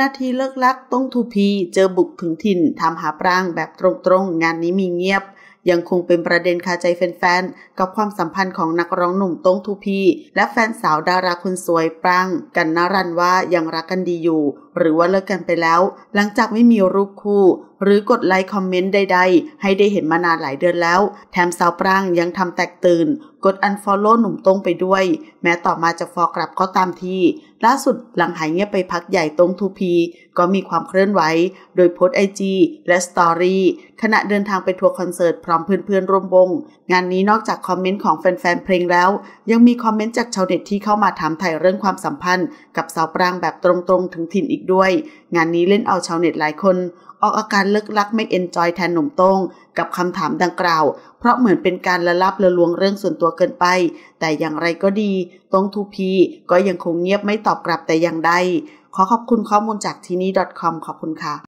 นาทีเลิกลักต้องทูพีเจอบุกถึงถิ่นทำหาปราง แบบตรงๆงานนี้มีเงียบ ยังคงเป็นประเด็นคาใจแฟนๆกับความสัมพันธ์ของนักร้องหนุ่มต้งทูพี และแฟนสาวดาราคนสวยปรางกันนารันว่ายังรักกันดีอยู่ หรือว่าเลิกกันไปแล้ว หลังจากไม่มีรูปคู่ หรือกดไลค์คอมเมนต์ใดๆให้ได้เห็นมานานหลายเดือนแล้วแถมสาวปรางยังทำแตกตื่น กดอันฟอลโล่หนุ่มต้งไปด้วย แม้ต่อมาจะฟอลกลับก็ตามทีล่าสุดหลังหายเงียบไปพักใหญ่ตรงทูพี ก็มีความเคลื่อนไหวโดยโพสไอจีและสตอรี่ขณะเดินทางไปทัวร์คอนเสิร์ตพร้อมเพื่อนๆร่วมวงงานนี้นอกจากคอมเมนต์ของแฟนๆเพลงแล้ว ยังมีคอมเมนต์จากชาวเน็ตที่เข้ามาถามถ่ายเรื่องความสัมพันธ์ กับสาวปรางแบบตรงๆถึงถิ่นอีกด้วย งานนี้เล่นเอาชาวเน็ตหลายคนออกอาการเลิกลักไม่เอนจอยแทนหนุ่มตงกับคำถามดังกล่าว เพราะเหมือนเป็นการละลับละลวงเรื่องส่วนตัวเกินไป แต่อย่างไรก็ดีตงทูพีก็ยังคงเงียบไม่ตอบกลับแต่อย่างใดขอขอบคุณข้อมูลจากทีนี้ .com ขอบคุณค่ะ